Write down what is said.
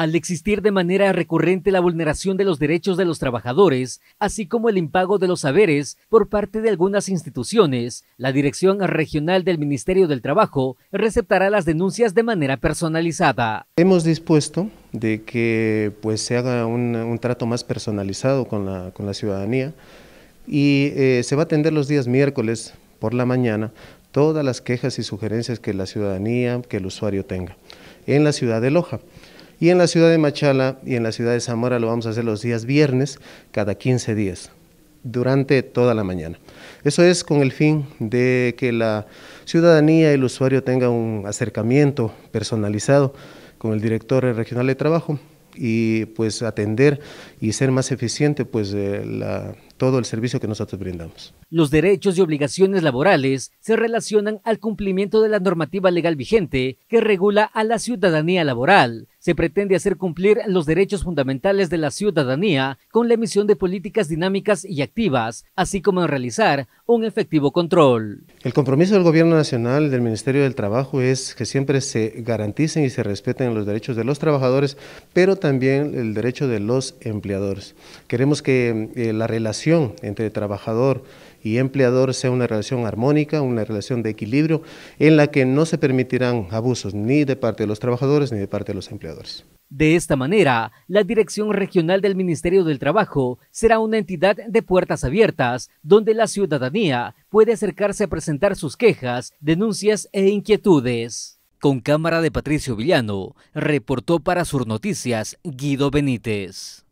Al existir de manera recurrente la vulneración de los derechos de los trabajadores, así como el impago de los saberes por parte de algunas instituciones, la Dirección Regional del Ministerio del Trabajo receptará las denuncias de manera personalizada. Hemos dispuesto de que pues, se haga un, trato más personalizado con la, ciudadanía y eh, se va a atender los días miércoles por la mañana todas las quejas y sugerencias que la ciudadanía, que el usuario tenga en la ciudad de Loja. Y en la ciudad de Machala y en la ciudad de Zamora lo vamos a hacer los días viernes, cada 15 días, durante toda la mañana. Eso es con el fin de que la ciudadanía y el usuario tenga un acercamiento personalizado con el director regional de trabajo y pues atender y ser más eficiente pues eh, todo el servicio que nosotros brindamos. Los derechos y obligaciones laborales se relacionan al cumplimiento de la normativa legal vigente que regula a la ciudadanía laboral, se pretende hacer cumplir los derechos fundamentales de la ciudadanía con la emisión de políticas dinámicas y activas, así como realizar un efectivo control. El compromiso del Gobierno Nacional, del Ministerio del Trabajo, es que siempre se garanticen y se respeten los derechos de los trabajadores, pero también el derecho de los empleadores. Queremos que eh, la relación entre trabajador y empleador sea una relación armónica, una relación de equilibrio, en la que no se permitirán abusos ni de parte de los trabajadores ni de parte de los empleadores. De esta manera, la Dirección Regional del Ministerio del Trabajo será una entidad de puertas abiertas donde la ciudadanía puede acercarse a presentar sus quejas, denuncias e inquietudes. Con cámara de Patricio Villano, reportó para Sur Noticias Guido Benítez.